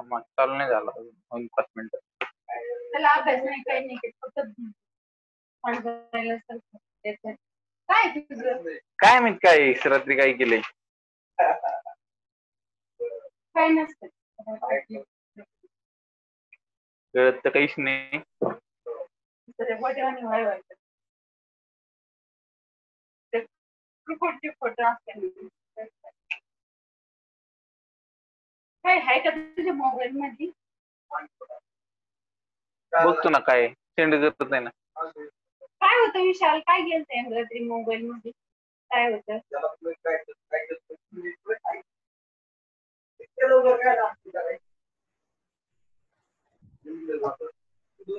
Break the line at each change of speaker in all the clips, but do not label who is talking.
मसाला नाही झाला अजून पाच मिनिट त्याला अभ्यास नाही काही नाही फक्त काय तुझं काय माहित काय रात्री काय केलंय काय नसतं कळत तर काहीच नाही ते खोटी फोटो असते काय आहे का तुझ्या मोबाईल मध्ये बघतो ना काय सेंड करत नाही ना काय होतं विशाल काय गेलत रात्री मोबाईल मध्ये काय होतं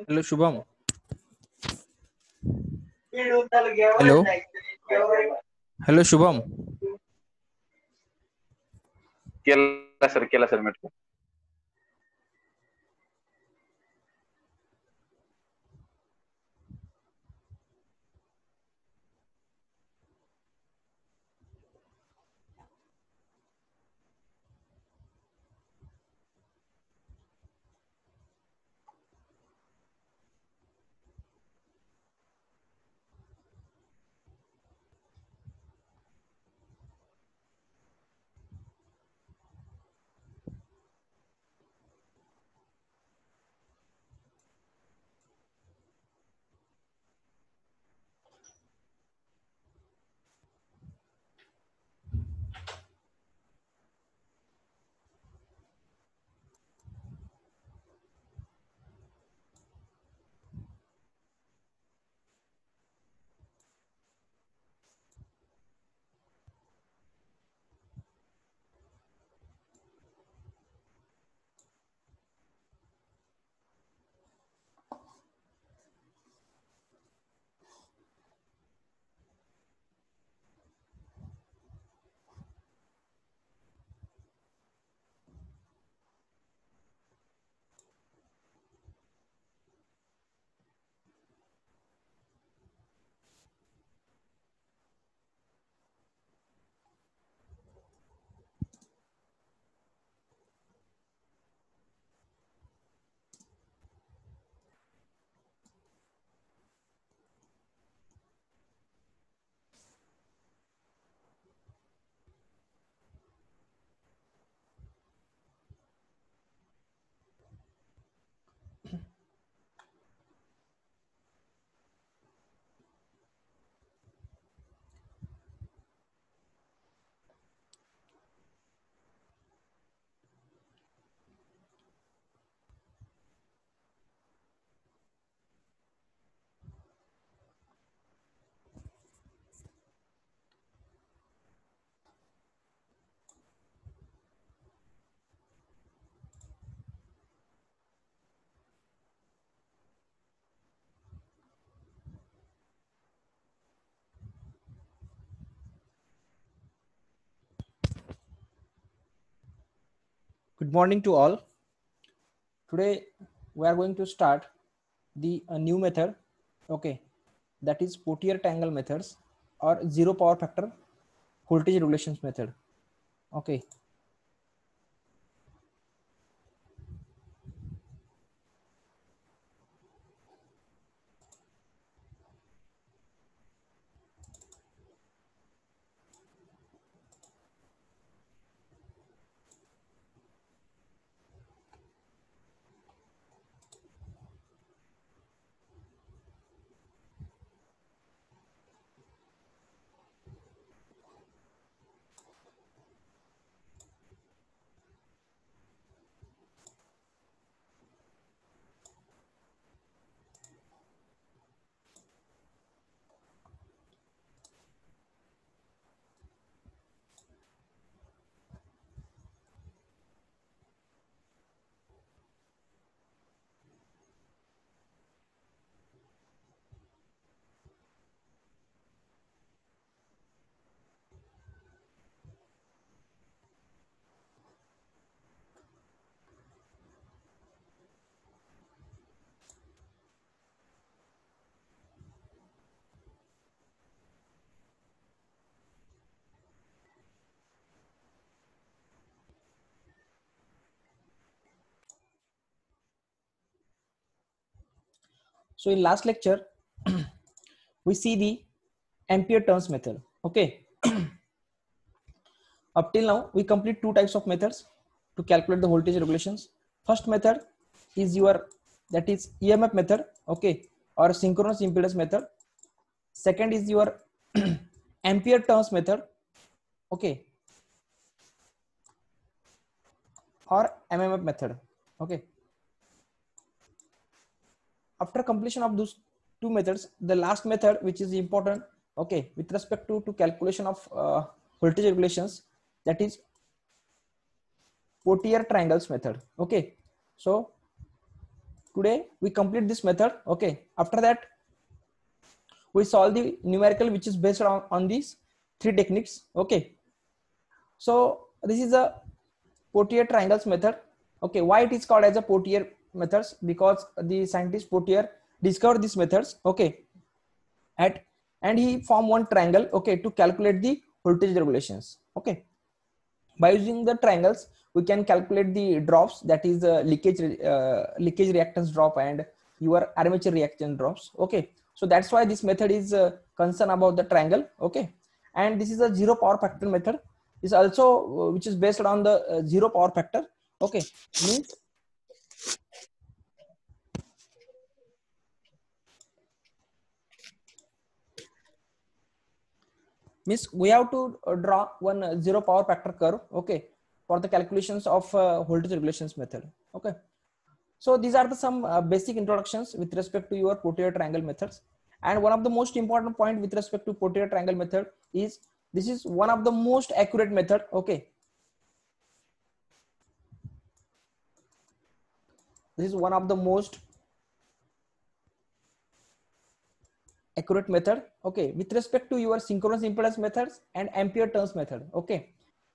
hello Shubham hello hello Shubham quiere hacer, quiere hacer merch. Good morning to all. Today we are going to start the new method, okay, that is Potier Potier-Tangle methods or zero power factor voltage regulations method. Okay, So in last lecture, we see the ampere turns method. Okay. Up till now, we complete two types of methods to calculate the voltage regulations. First method is your that is EMF method. Okay. Or synchronous impedance method. Second is your ampere turns method. Okay. Or MMF method. Okay. after completion of those two methods, the last method, which is important, okay, with respect to, to calculation of uh, voltage regulations, that is Potier triangles method. Okay. So today we complete this method. Okay. After that, we solve the numerical, which is based on, on these three techniques. Okay. So this is a Potier triangles method. Okay. Why it is called as a Potier methods because the scientist Potier discovered these methods. Okay. At and he formed one triangle. Okay, to calculate the voltage regulations. Okay. By using the triangles, we can calculate the drops that is the leakage uh, leakage reactance drop and your armature reaction drops. Okay. So that's why this method is uh, concerned about the triangle. Okay. And this is a zero power factor method is also uh, which is based on the uh, zero power factor okay means means we have to draw one zero power factor curve okay for the calculations of uh, voltage regulations method okay so these are the some uh, basic introductions with respect to your Potier triangle methods and one of the most important point with respect to Potier triangle method is this is one of the most accurate method okay this is one of the most accurate method okay with respect to your synchronous impedance methods and ampere turns method okay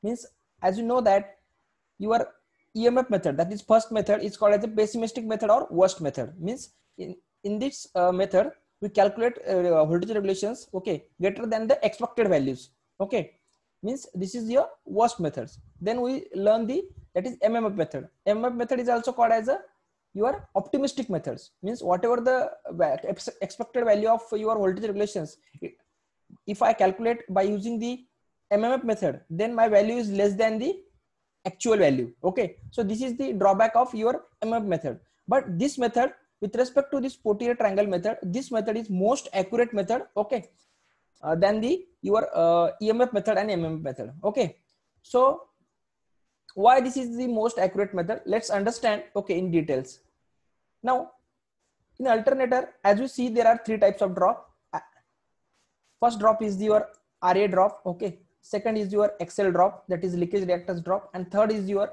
means as you know that your emf method that is first method is called as a pessimistic method or worst method means in, in this uh, method we calculate uh, uh voltage regulations okay greater than the expected values okay means this is your worst methods then we learn the that is mmf method mmf method is also called as a your optimistic methods means whatever the uh, expected value of your voltage regulations if i calculate by using the mmf method then my value is less than the actual value okay so this is the drawback of your mmf method but this method with respect to this Potier triangle method this method is most accurate method okay uh, than the your uh, emf method and mmf method okay so why this is the most accurate method let's understand okay in details now in alternator as you see there are three types of drop first drop is your ra drop okay second is your xl drop that is leakage reactance drop and third is your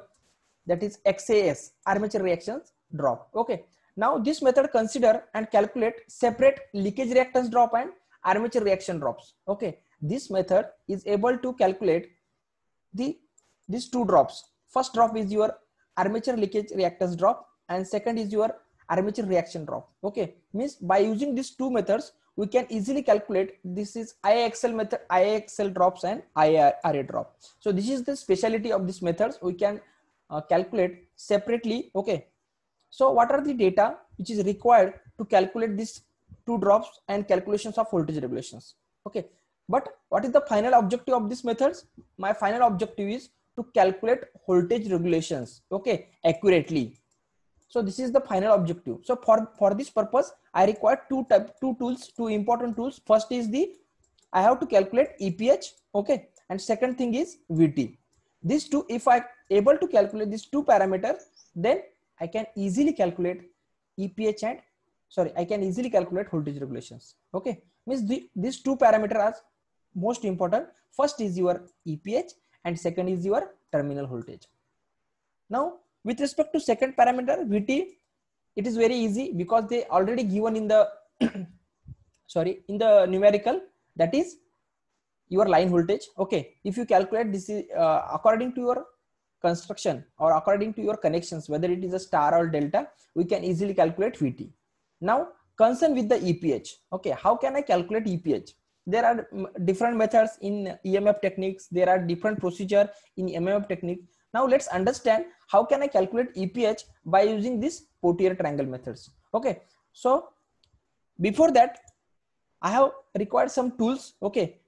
that is xas armature reactions drop okay now this method consider and calculate separate leakage reactance drop and armature reaction drops okay this method is able to calculate the these two drops first drop is your armature leakage reactance drop and second is your armature reaction drop okay means by using these two methods we can easily calculate this is IXL method IXL drops and IRA drop so this is the speciality of these methods we can uh, calculate separately okay so what are the data which is required to calculate these two drops and calculations of voltage regulations okay but what is the final objective of these methods my final objective is to calculate voltage regulations okay accurately so this is the final objective so for for this purpose i require two type two tools two important tools first is the i have to calculate eph okay and second thing is vt these two if i able to calculate these two parameters then i can easily calculate eph and sorry i can easily calculate voltage regulations okay means the, these two parameters are most important first is your eph and second is your terminal voltage. Now, with respect to second parameter, Vt, it is very easy because they already given in the, sorry, in the numerical, that is your line voltage. Okay, if you calculate this is uh, according to your construction or according to your connections, whether it is a star or delta, we can easily calculate Vt. Now, concern with the EPH. Okay, how can I calculate EPH? there are different methods in EMF techniques. There are different procedure in EMF technique. Now let's understand how can I calculate EPH by using this Potier triangle methods. Okay. So before that, I have required some tools. Okay.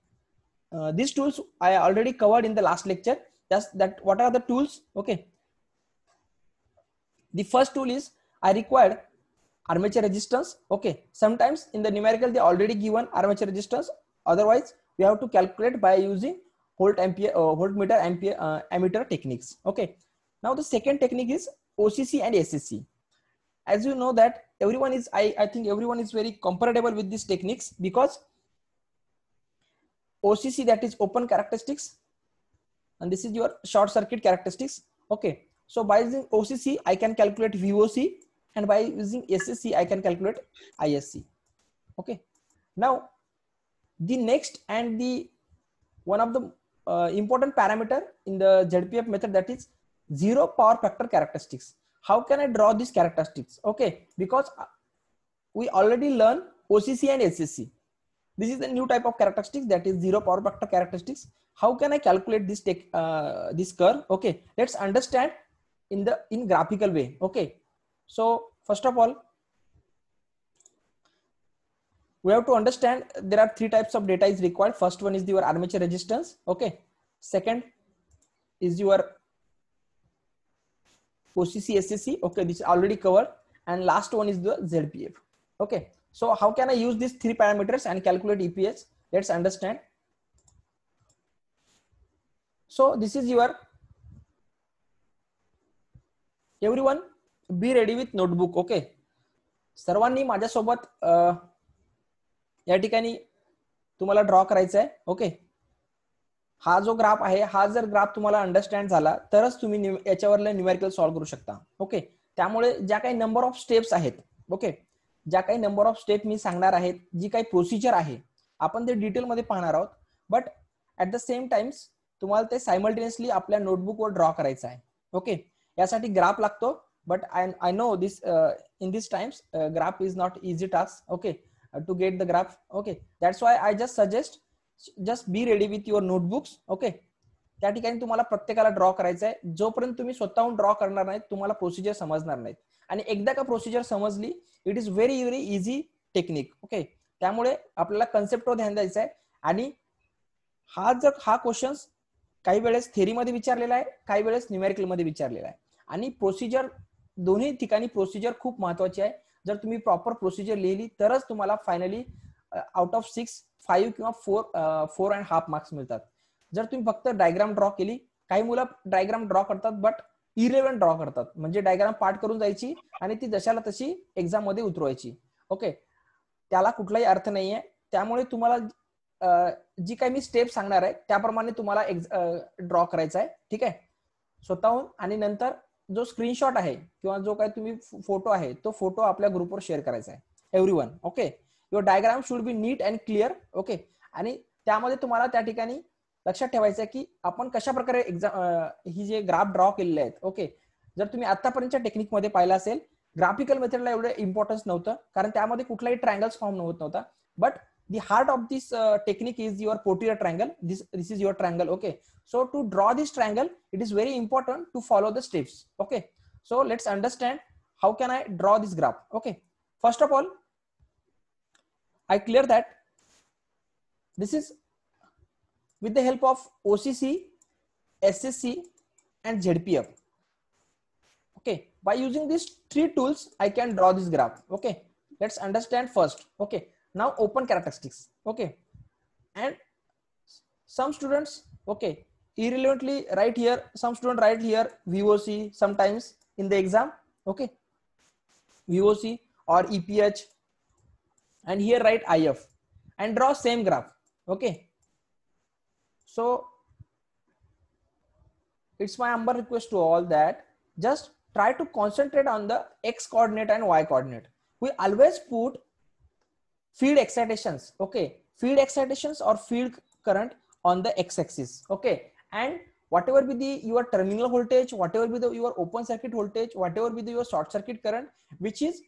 Uh, these tools I already covered in the last lecture. Just that what are the tools? Okay. The first tool is I required armature resistance okay sometimes in the numerical they already given armature resistance Otherwise, we have to calculate by using volt ampere, uh, voltmeter ampere, uh, ammeter techniques. Okay. Now the second technique is OCC and SCC. As you know that everyone is, I, I think everyone is very comfortable with these techniques because OCC that is open characteristics and this is your short circuit characteristics. Okay. So by using OCC, I can calculate VOC and by using SCC, I can calculate ISC. Okay. Now the next and the one of the uh, important parameter in the ZPF method that is zero power factor characteristics. How can I draw these characteristics? Okay, because uh, we already learn OCC and SCC. This is a new type of characteristics that is zero power factor characteristics. How can I calculate this take uh, this curve? Okay, let's understand in the in graphical way. Okay, so first of all, we have to understand there are three types of data is required. First one is your armature resistance. Okay. Second is your OCC, SCC. Okay. This is already covered. And last one is the ZPF. Okay. So how can I use these three parameters and calculate EPS? Let's understand. So this is your everyone everyone be ready with notebook okay सर्वांनी uh, या ठिकाणी तुम्हाला draw करायचं आहे okay हा जो graph आहे हा जर ग्राफ तुम्हाला अंडरस्टँड झाला तरच तुम्ही याच्यावरला न्यूमेरिकल सॉल्व्ह करू शकता ओके त्यामुळे ज्या काही नंबर ऑफ स्टेप्स आहेत ओके ज्या काही नंबर ऑफ स्टेप मी सांगणार आहेत जी काही प्रोसिजर आहे आपण ते डिटेलमध्ये पाहणार आहोत but at the same times तुम्हाला ते सायमल्टेनियसली आपल्या नोटबुकवर ड्रॉ करायचं आहे ओके यासाठी ग्राफ लागतो but I I know this in this times graph is not easy task okay Uh, to get the graph. Okay. That's why I just suggest just be ready with your notebooks. Okay. त्या ठिकाणी तुम्हाला प्रत्येकाला draw करायचं आहे जोपर्यंत तुम्ही स्वतःहून draw करणार नाही तुम्हाला प्रोसिजर समजणार नाहीत आणि एकदा का प्रोसिजर समजली it is very very easy technique okay त्यामुळे आपल्याला कन्सेप्टवर ध्यान द्यायचं आहे आणि हा जर हा क्वेश्चन काही वेळेस थेरीमध्ये विचारलेला आहे काही वेळेस मध्ये विचारलेला आहे आणि प्रोसिजर दोन्ही ठिकाणी प्रोसिजर खूप महत्वाची आहे जर तुम्ही प्रॉपर प्रोसिजर लिहिली तरच तुम्हाला finally out of six five किंवा four four and half marks मिळतात जर तुम्ही फक्त डायग्राम ड्रॉ केली काही मुलं डायग्राम ड्रॉ करतात बट इरेव्हन ड्रॉ करतात म्हणजे डायग्राम पार्ट करून जायची आणि ती जशाला तशी एक्झाम मध्ये उतरवायची ओके त्याला कुठलाही अर्थ नाहीये त्यामुळे तुम्हाला जी काही मी स्टेप सांगणार आहे त्याप्रमाणे तुम्हाला ड्रॉ करायचा आहे ठीक आहे स्वतःहून आणि नंतर जो स्क्रीनशॉट आहे किंवा जो काय तुम्ही फोटो आहे तो फोटो आपल्या ग्रुपवर शेअर करायचा आहे everyone okay your diagram should be neat and clear okay आणि त्यामध्ये तुम्हाला त्या ठिकाणी लक्षात ठेवायचं आहे की आपण कशा प्रकारे एक्झाम ही जे ग्राफ ड्रॉ केलेले आहेत ओके जर तुम्ही आतापर्यंतच्या टेक्निकमध्ये पाहिलं असेल ग्राफिकल मेथडला एवढं इम्पॉर्टन्स नव्हतं कारण त्यामध्ये कुठलाही ट्रायंगल्स फॉर्म होत नव्हता but the heart of this uh, technique is your posterior triangle this this is your triangle okay so to draw this triangle it is very important to follow the steps okay so let's understand how can i draw this graph okay first of all i clear that this is with the help of occ ssc and zpf okay by using these three tools i can draw this graph okay let's understand first okay now open characteristics okay and some students okay irrelevantly write here some student write here voc sometimes in the exam okay voc or eph and here write if and draw same graph okay so it's my humble request to all that just try to concentrate on the x coordinate and y coordinate we always put field excitations okay field excitations or field current on the x-axis okay and whatever be the your terminal voltage whatever be the your open circuit voltage whatever be the your short circuit current which is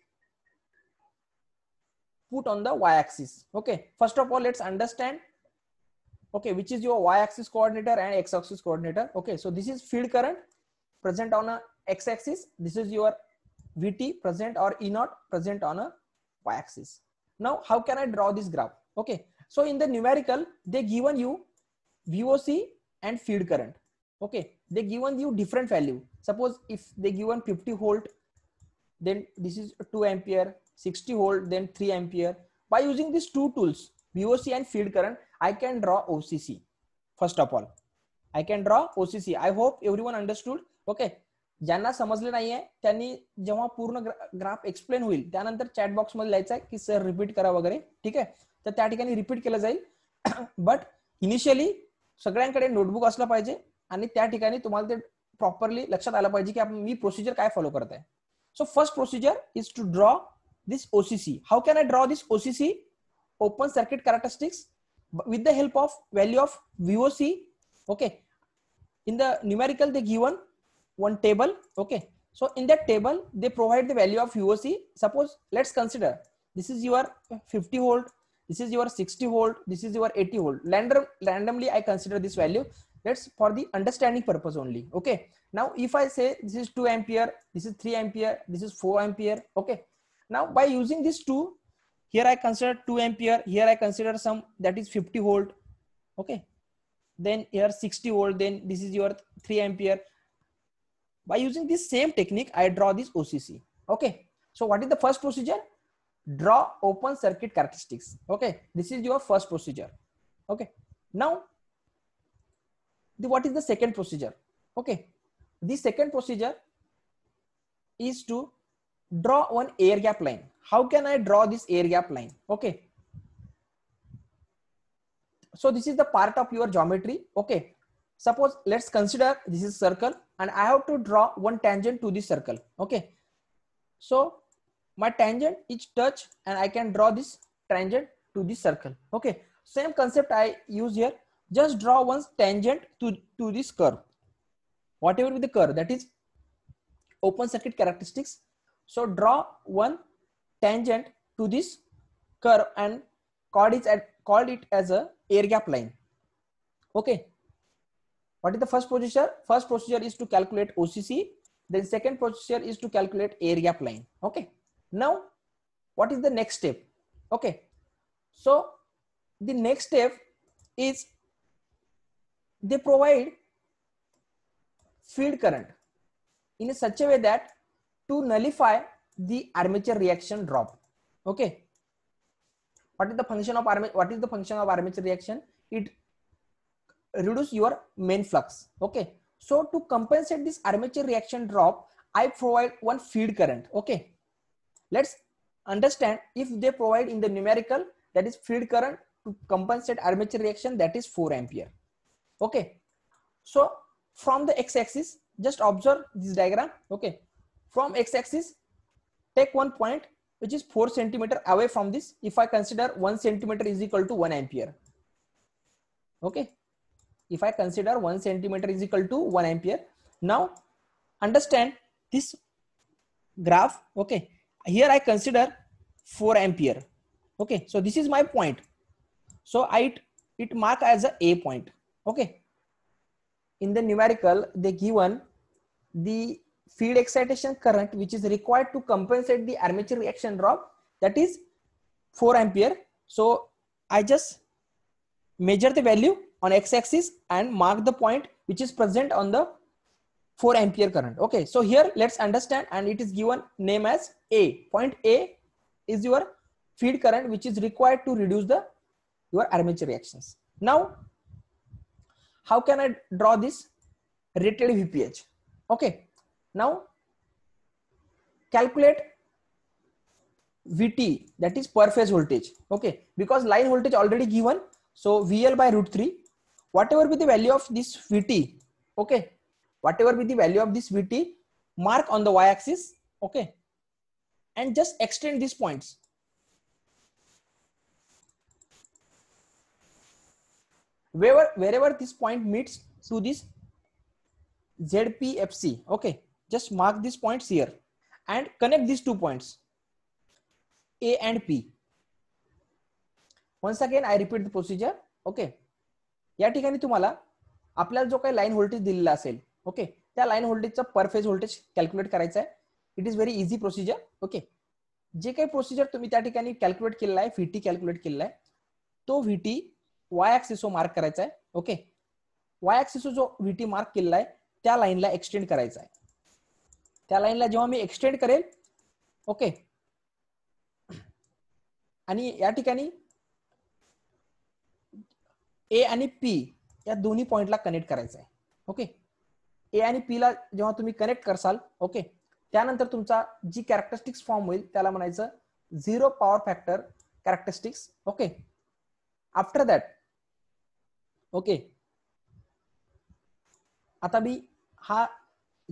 put on the y-axis okay first of all let's understand okay which is your y-axis coordinator and x-axis coordinator okay so this is field current present on a x-axis this is your vt present or e naught present on a y-axis now, how can I draw this graph? Okay. So in the numerical, they given you VOC and feed current. Okay. They given you different value. Suppose if they given 50 volt, then this is 2 ampere, 60 volt, then 3 ampere. By using these two tools, VOC and field current, I can draw OCC. First of all, I can draw OCC. I hope everyone understood. Okay. ज्यांना समजले नाहीये त्यांनी जेव्हा पूर्ण graph explain होईल त्यानंतर chat box मध्ये लिहायचं आहे की सर रिपीट करा वगैरे ठीक आहे तर त्या ठिकाणी रिपीट केलं जाईल बट इनिशियली सगळ्यांकडे नोटबुक असलं पाहिजे आणि त्या ठिकाणी तुम्हाला ते प्रॉपरली लक्षात आलं पाहिजे की आपण मी प्रोसिजर काय फॉलो करत आहे so first procedure is to draw this OCC how can I draw this OCC open circuit characteristics with the help of value of VOC okay in the numerical they given one table okay so in that table they provide the value of uoc suppose let's consider this is your 50 volt, this is your 60 volt, this is your 80 volt. random randomly i consider this value that's for the understanding purpose only okay now if i say this is 2 ampere this is 3 ampere this is 4 ampere okay now by using these two here i consider 2 ampere here i consider some that is 50 volt okay then here 60 volt then this is your 3 ampere by using this same technique, I draw this OCC. Okay. So what is the first procedure? Draw open circuit characteristics. Okay. This is your first procedure. Okay. Now, the, what is the second procedure? Okay. The second procedure is to draw one air gap line. How can I draw this air gap line? Okay. So this is the part of your geometry. Okay. Suppose let's consider this is circle and I have to draw one tangent to this circle. Okay. So my tangent is touch and I can draw this tangent to this circle. Okay. Same concept I use here. Just draw one tangent to, to this curve. Whatever be the curve that is open circuit characteristics. So draw one tangent to this curve and called it, called it as a air gap line. Okay. What is the first procedure? First procedure is to calculate OCC. Then second procedure is to calculate area plane. Okay. Now, what is the next step? Okay. So the next step is they provide field current in such a way that to nullify the armature reaction drop. Okay. What is the function of armature? What is the function of armature reaction? It reduce your main flux. Okay. So to compensate this armature reaction drop, I provide one field current. Okay. Let's understand if they provide in the numerical that is field current to compensate armature reaction that is 4 ampere. Okay. So from the x-axis, just observe this diagram. Okay. From x-axis, take one point which is 4 centimeter away from this if I consider 1 centimeter is equal to 1 ampere. Okay if I consider one centimeter is equal to one ampere. Now understand this graph. Okay. Here I consider four ampere. Okay. So this is my point. So I, it mark as a A point. Okay. In the numerical, they given the field excitation current, which is required to compensate the armature reaction drop that is 4 ampere. So I just measure the value on x-axis and mark the point which is present on the 4 ampere current. Okay, so here let's understand and it is given name as A. Point A is your feed current which is required to reduce the your armature reactions. Now, how can I draw this rated VPH? Okay, now calculate VT that is per phase voltage. Okay, because line voltage already given. So VL by root 3 whatever be the value of this vt okay whatever be the value of this vt mark on the y-axis okay and just extend these points wherever wherever this point meets to this zpfc okay just mark these points here and connect these two points a and p once again i repeat the procedure okay या ठिकाणी तुम्हाला आपल्याला जो काही line voltage दिलेला असेल okay त्या line व्होल्टेजचा पर फेज व्होल्टेज कॅल्क्युलेट करायचं आहे it is very easy procedure okay जे काही प्रोसिजर तुम्ही त्या ठिकाणी कॅल्क्युलेट केलेला आहे व्हीटी कॅल्क्युलेट केलेला आहे तो व्हीटी वाय ऍक्सिसो मार्क करायचा आहे ओके वाय ऍक्सिसो जो व्हीटी मार्क केलेला आहे त्या लाईनला एक्सटेंड करायचा आहे त्या लाईनला जेव्हा मी एक्सटेंड करेल ओके आणि या ठिकाणी ए आणि पी या दोन्ही पॉइंटला कनेक्ट करायचं आहे ओके ए आणि पी ला जेव्हा तुम्ही कनेक्ट करसाल ओके त्यानंतर तुमचा जी कॅरेक्टरिस्टिक्स फॉर्म होईल त्याला म्हणायचं zero power factor characteristics okay after that okay आता मी हा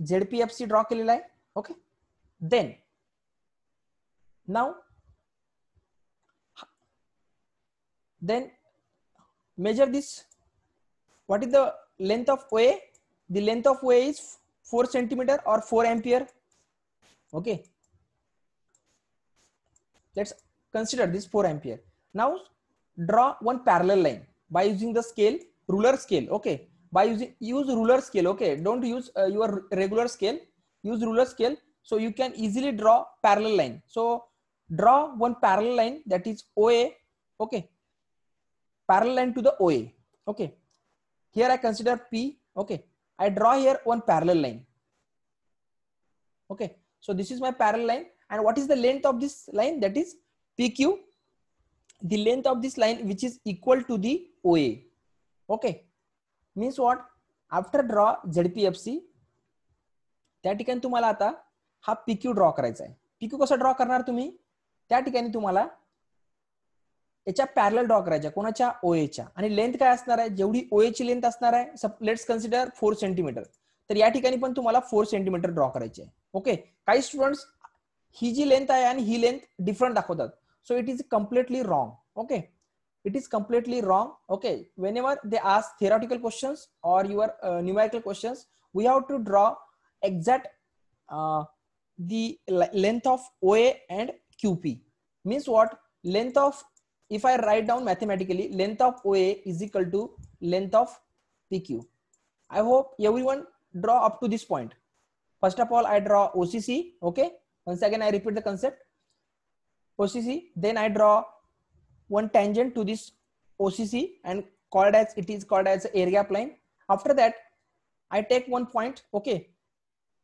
झेडपीएफसी ड्रॉ केलेला आहे okay then now then measure this. What is the length of OA? The length of OA is 4 centimeter or 4 ampere. Okay. Let's consider this 4 ampere. Now draw one parallel line by using the scale, ruler scale. Okay. By using, use ruler scale. Okay. Don't use uh, your regular scale. Use ruler scale. So you can easily draw parallel line. So draw one parallel line that is OA. Okay parallel line to the OA. Okay. Here I consider P. Okay. I draw here one parallel line. Okay. So this is my parallel line. And what is the length of this line? That is PQ. The length of this line, which is equal to the OA. Okay. Means what? After draw ZPFC त्या ठिकाणी तुम्हाला आता हा PQ draw करायचा आहे PQ कसा draw करणार तुम्ही त्या ठिकाणी तुम्हाला याच्या पॅरल ड्रॉ करायच्या कोणाच्या ओएच्या आणि लेंथ काय असणार आहे जेवढी ओएची लेंथ असणार आहे लेट्स कन्सिडर फोर सेंटीमीटर तर या ठिकाणी पण तुम्हाला फोर सेंटीमीटर ड्रॉ करायचे ओके काही स्टुडंट्स ही जी लेंथ आहे आणि ही लेंथ डिफरंट दाखवतात so it is completely wrong okay it is completely wrong okay whenever they ask theoretical questions or your numerical questions we have to draw exact the length of OA and P means what length of if I write down mathematically, length of OA is equal to length of PQ. I hope everyone draw up to this point. First of all, I draw OCC. Okay. Once again, I repeat the concept. OCC. Then I draw one tangent to this OCC and called as it is called as area plane. After that, I take one point. Okay.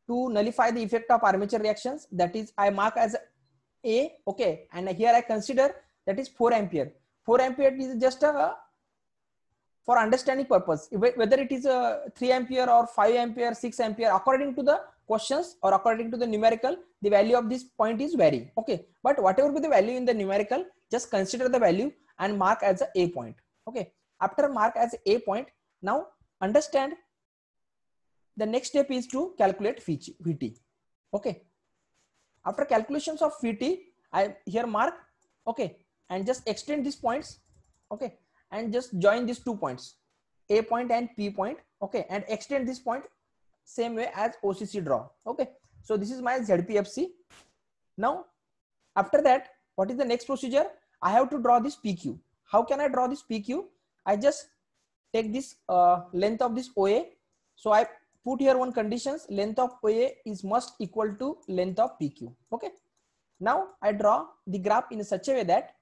To nullify the effect of armature reactions, that is, I mark as A. Okay. And here I consider that is 4 ampere 4 ampere is just a uh, for understanding purpose whether it is a uh, 3 ampere or 5 ampere 6 ampere according to the questions or according to the numerical the value of this point is vary okay but whatever be the value in the numerical just consider the value and mark as a, a point okay after mark as a point now understand the next step is to calculate vt okay after calculations of vt i here mark okay and just extend these points okay and just join these two points a point and p point okay and extend this point same way as occ draw okay so this is my zpfc now after that what is the next procedure i have to draw this pq how can i draw this pq i just take this uh, length of this oa so i put here one conditions length of oa is must equal to length of pq okay now i draw the graph in such a way that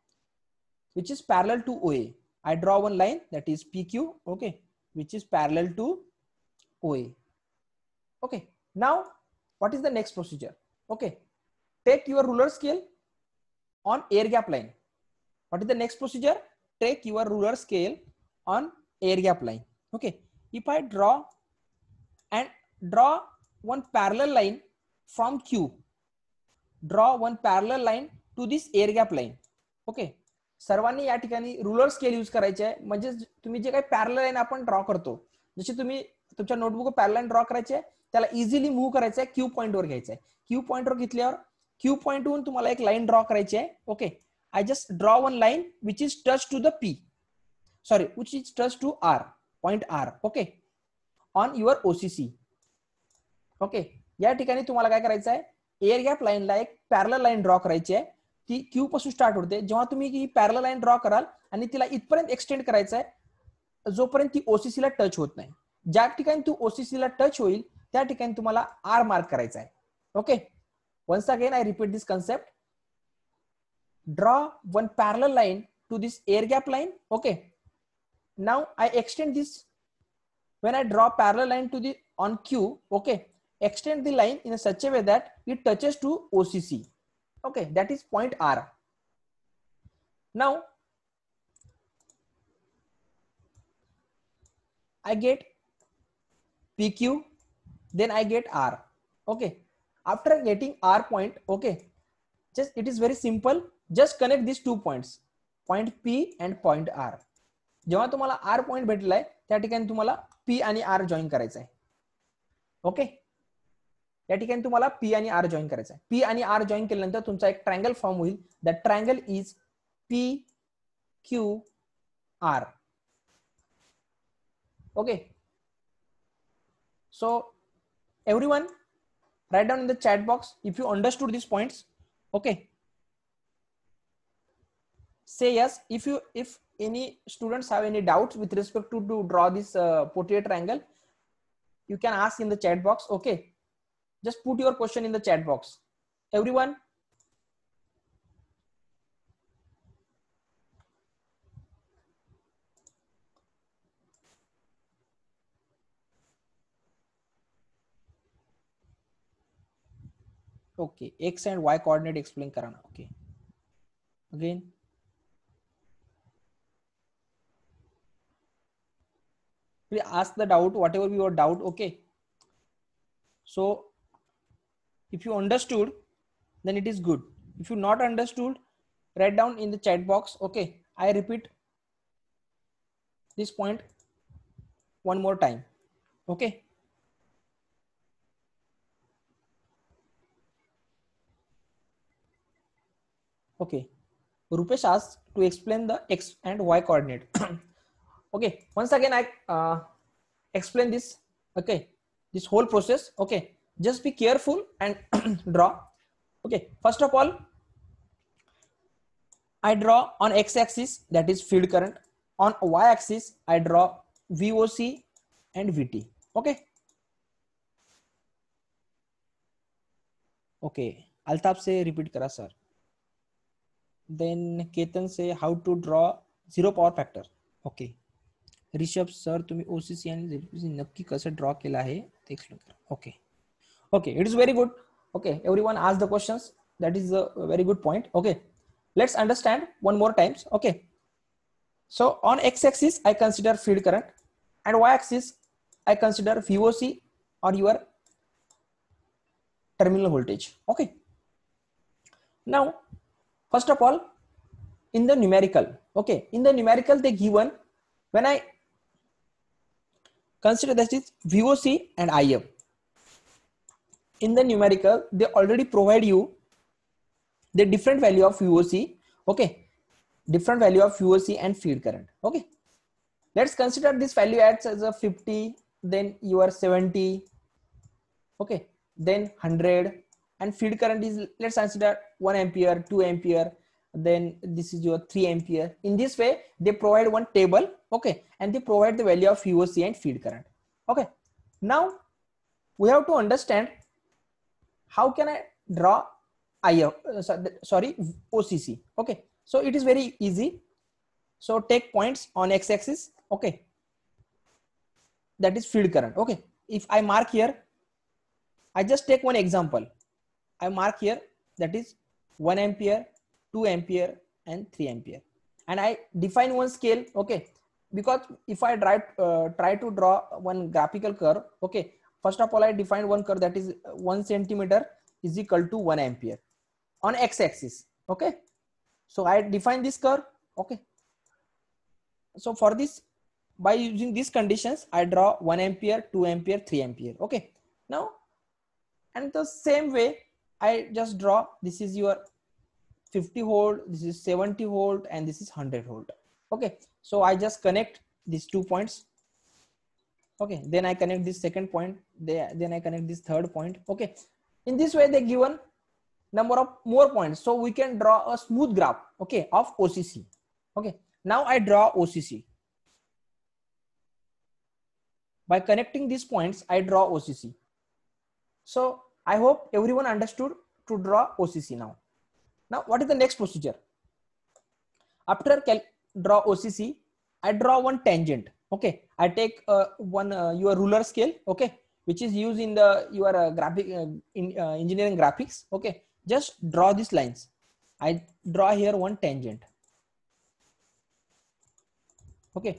which is parallel to OA. I draw one line that is PQ, okay, which is parallel to OA. Okay, now what is the next procedure? Okay, take your ruler scale on air gap line. What is the next procedure? Take your ruler scale on air gap line. Okay, if I draw and draw one parallel line from Q, draw one parallel line to this air gap line. Okay, सर्वांनी या ठिकाणी rural scale use करायचे आहे म्हणजे तुम्ही जे काही parallel line आपण draw करतो जसे तुम्ही तुमच्या नोटबुक पॅरल लाईन ड्रॉ करायचे त्याला इझिली मूव्ह करायचं आहे क्यू पॉईंटवर घ्यायचं आहे क्यू वर घेतल्यावर क्यू वरून तुम्हाला एक लाईन ड्रॉ करायची आहे okay I just draw one line which is touch to the P sorry which is touch to R point R okay on your OCC okay या ठिकाणी तुम्हाला काय करायचं आहे एअर गॅप लाईनला एक पॅरल लाईन ड्रॉ करायची आहे ती क्यू पासून स्टार्ट होते जेव्हा तुम्ही ही पॅरल लाईन ड्रॉ कराल आणि तिला इथपर्यंत एक्सटेंड करायचं आहे जोपर्यंत ती ओसीसी ला टच होत नाही ज्या ठिकाणी तू ओसीसी ला टच होईल त्या ठिकाणी तुम्हाला आर मार्क करायचा आहे okay once again I repeat this concept draw one parallel line to this air gap line okay now I extend this when I draw parallel line to the on Q okay extend the line in such a way that it touches to OCC Okay, that is point R. Now, I get PQ, then I get R. Okay. After getting R point, okay, just it is very simple. Just connect these two points, point P and point R. जेव्हा तुम्हाला R point भेटलाय त्या ठिकाणी तुम्हाला P आणि R join करायचं okay या तुम्हाला P आणि आर जॉईन करायचं आहे पी आणि आर जॉईन केल्यानंतर तुमचा एक ट्रायंगल फॉर्म होईल the triangle is P Q R okay so everyone write down in the chat box if you understood this points okay say yes if you if any students have any doubts with respect to, to draw this uh, portrait triangle you can ask in the chat box okay just put your question in the chat box everyone okay x and y coordinate explain karana okay again we ask the doubt whatever your doubt okay so if you understood, then it is good. If you not understood, write down in the chat box. Okay, I repeat this point one more time. Okay. Okay. Rupesh asks to explain the X and Y coordinate. okay. Once again, I uh, explain this. Okay. This whole process. Okay. just be careful and draw okay first of all i draw on x axis that is field current on y axis i draw voc and vt okay okay Altaf say repeat करा sir then Ketan say how to draw zero power factor okay Rishabh sir तुम्ही OCC आणि नक्की nakki kasa draw kela hai dekh lo okay okay it is very good okay everyone ask the questions that is a very good point okay let's understand one more times okay so on x-axis i consider field current and y-axis i consider voc or your terminal voltage okay now first of all in the numerical okay in the numerical they given when i consider that is voc and im in the numerical they already provide you the different value of uoc okay different value of uoc and field current okay let's consider this value adds as a 50 then you are 70 okay then 100 and field current is let's consider 1 ampere 2 ampere then this is your 3 ampere in this way they provide one table okay and they provide the value of uoc and field current okay now we have to understand how can I draw IO, uh, sorry, OCC. Okay. So it is very easy. So take points on X axis. Okay. That is field current. Okay. If I mark here, I just take one example. I mark here that is 1 ampere, 2 ampere and 3 ampere. And I define one scale. Okay. Because if I try, uh, try to draw one graphical curve, okay, First of all, I defined one curve that is uh, one centimeter is equal to one ampere on x-axis. Okay. So I define this curve. Okay. So for this, by using these conditions, I draw one ampere, two ampere, three ampere. Okay. Now, and the same way, I just draw, this is your 50 volt, this is 70 volt, and this is 100 volt. Okay. So I just connect these two points okay then i connect this second point then i connect this third point okay in this way they given number of more points so we can draw a smooth graph okay of occ okay now i draw occ by connecting these points i draw occ so i hope everyone understood to draw occ now now what is the next procedure after draw occ i draw one tangent okay i take uh, one uh, your ruler scale okay which is used in the your uh, graphic uh, in uh, engineering graphics okay just draw these lines i draw here one tangent okay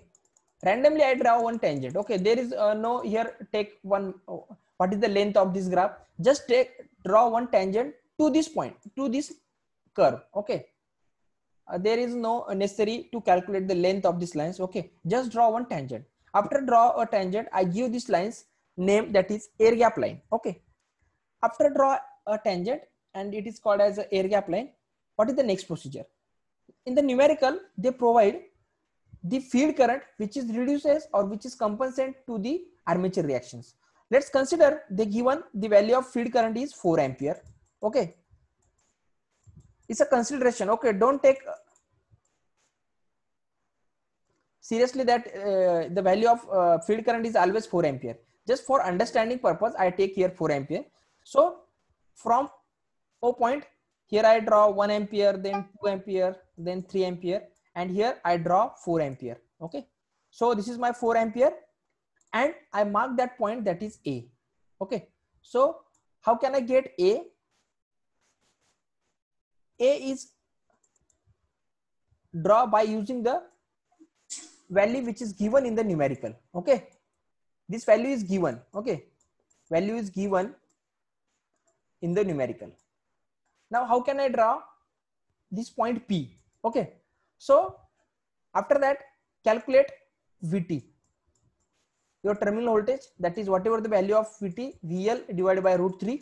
randomly i draw one tangent okay there is uh, no here take one oh, what is the length of this graph just take draw one tangent to this point to this curve okay uh, there is no uh, necessary to calculate the length of these lines. Okay, just draw one tangent. After draw a tangent, I give these lines name that is air gap line. Okay, after draw a tangent and it is called as area air gap line. What is the next procedure? In the numerical, they provide the field current which is reduces or which is compensated to the armature reactions. Let's consider the given the value of field current is 4 ampere. Okay, it's a consideration okay don't take uh, seriously that uh, the value of uh, field current is always 4 ampere just for understanding purpose i take here 4 ampere so from 4 point here i draw 1 ampere then 2 ampere then 3 ampere and here i draw 4 ampere okay so this is my 4 ampere and i mark that point that is a okay so how can i get a a is draw by using the value which is given in the numerical okay this value is given okay value is given in the numerical now how can i draw this point p okay so after that calculate vt your terminal voltage that is whatever the value of vt vl divided by root 3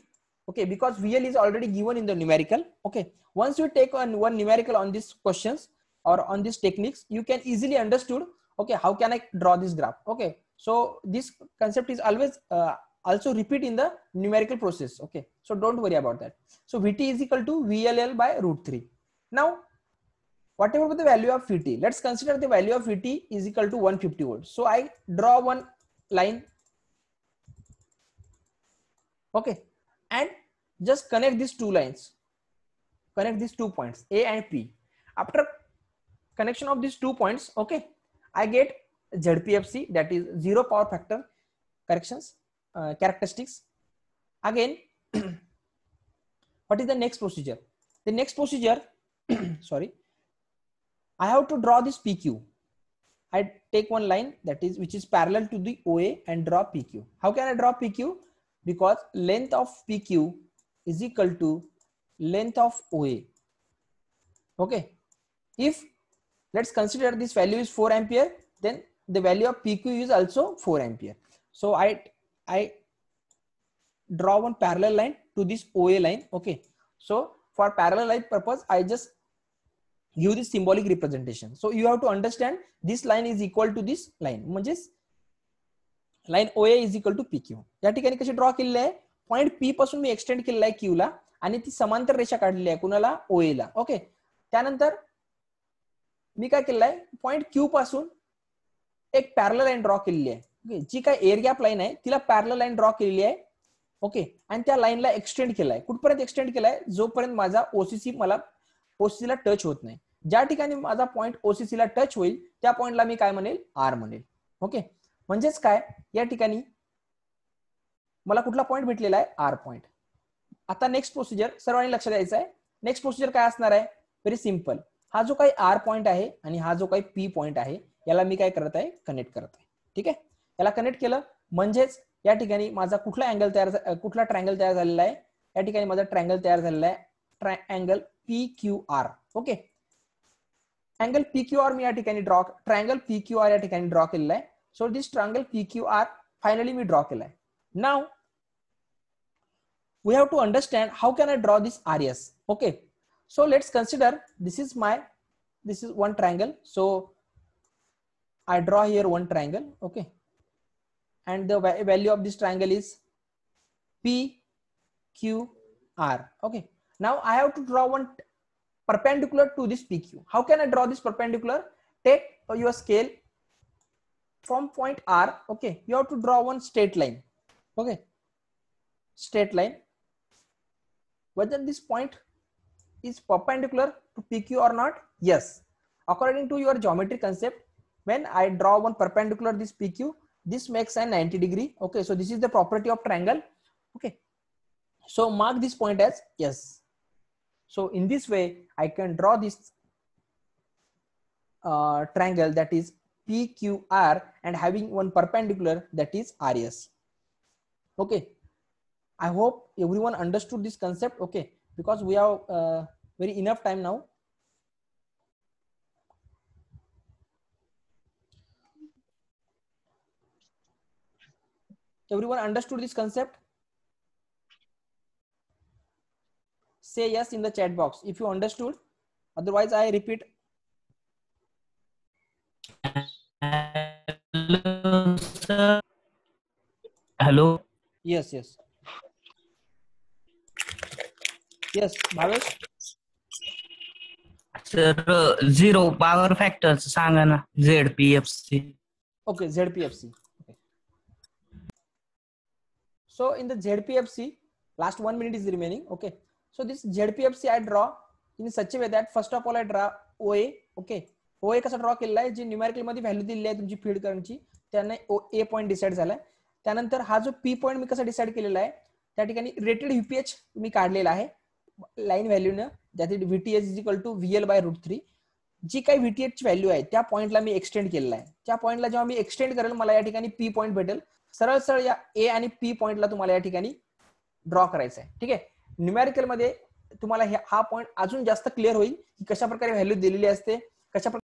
okay because vl is already given in the numerical okay once you take on one numerical on these questions or on these techniques you can easily understood okay how can i draw this graph okay so this concept is always uh, also repeat in the numerical process okay so don't worry about that so vt is equal to vll by root 3 now whatever the value of vt let's consider the value of vt is equal to 150 volts so i draw one line okay and just connect these two lines connect these two points a and p after connection of these two points okay I get ZPFC that is zero power factor corrections uh, characteristics. Again, what is the next procedure? The next procedure, sorry, I have to draw this PQ. I take one line that is which is parallel to the OA and draw PQ. How can I draw PQ? Because length of PQ is equal to length of OA. Okay. If let's consider this value is 4 ampere then the value of pq is also 4 ampere so i i draw one parallel line to this oa line okay so for parallel line purpose i just give this symbolic representation so you have to understand this line is equal to this line म्हणजेच line O A is equal to P Q या ठिकाणी कशी draw केलेली आहे point P पासून मी extend केलेला आहे Q ला आणि ती समांतर रेषा काढलेली आहे कुणाला ओ ए ला ओके त्यानंतर मी काय केलंय पॉईंट क्यू पासून एक पॅरल लाईन ड्रॉ केलेली आहे ओके जी काय एरिया लाईन आहे तिला पॅरल लाईन ड्रॉ केलेली आहे ओके आणि त्या लाईनला एक्सटेंड केलाय कुठपर्यंत एक्सटेंड केलाय जोपर्यंत माझा ओसीसी मला ओसीसीला टच होत नाही ज्या ठिकाणी माझा पॉईंट ओसीसीला टच होईल त्या पॉईंटला मी काय म्हणेल आर म्हणेल ओके म्हणजेच काय या ठिकाणी मला कुठला पॉईंट भेटलेला आहे आर पॉईंट आता नेक्स्ट प्रोसिजर सर्वांनी लक्षात द्यायचं आहे नेक्स्ट प्रोसिजर काय असणार आहे व्हेरी सिम्पल हा जो काही आर पॉइंट आहे आणि हा जो काही पी पॉइंट आहे याला मी काय करत आहे कनेक्ट करत आहे ठीक आहे याला कनेक्ट केलं म्हणजेच या ठिकाणी माझा कुठला अँगल तयार कुठला ट्रँगल तयार झालेला आहे या ठिकाणी माझा ट्रँगल तयार झालेला आहे P Q R okay angle P Q R मी या ठिकाणी draw triangle P Q R या ठिकाणी ड्रॉ केलेला आहे so this triangle P Q R finally मी ड्रॉ केलाय now we have to understand how can I draw this R S okay So let's consider this is my, this is one triangle. So I draw here one triangle. Okay. And the value of this triangle is P, Q, R. Okay. Now I have to draw one perpendicular to this PQ. How can I draw this perpendicular? Take your scale from point R. Okay. You have to draw one straight line. Okay. Straight line. Whether this point is perpendicular to PQ or not? Yes. According to your geometry concept, when I draw one perpendicular this PQ, this makes a 90 degree. Okay, so this is the property of triangle. Okay, so mark this point as yes. So in this way, I can draw this uh, triangle that is PQR and having one perpendicular that is RS. Okay, I hope everyone understood this concept. Okay, because we have uh, very enough time now. Everyone understood this concept? Say yes in the chat box if you understood. Otherwise, I repeat. Hello, sir. Hello. Yes, yes. Yes Bhavesh sir zero power factor सांगा ना Z P F C okay Z P F C ZPFC last one minute is remaining okay so this Okay. So draw in I draw in first that first of draw I draw O A okay कसा draw केलेला आहे जी numerical मध्ये value दिली आहे तुमची feed करंटची त्याने ए point decide झालाय त्यानंतर हा जो पी पॉईंट मी कसा डिसाईड केलेला आहे त्या ठिकाणी रेटेड युपीएच मी काढलेला आहे लाईन व्हॅल्यू ज्यातील VTH is equal to VL by root three जी काही व्हीटीएच ची व्हॅल्यू आहे त्या पॉईंटला मी एक्सटेंड केलेला आहे त्या पॉईंटला जेव्हा मी एक्सटेंड करेल मला या ठिकाणी पी पॉईंट भेटेल सरळ सरळ या ए आणि पी पॉईंटला तुम्हाला या ठिकाणी ड्रॉ करायचं आहे ठीक आहे न्यूमेरिकल मध्ये तुम्हाला हा पॉईंट अजून जास्त क्लिअर होईल की कशा प्रकारे व्हॅल्यू दिलेली असते कशा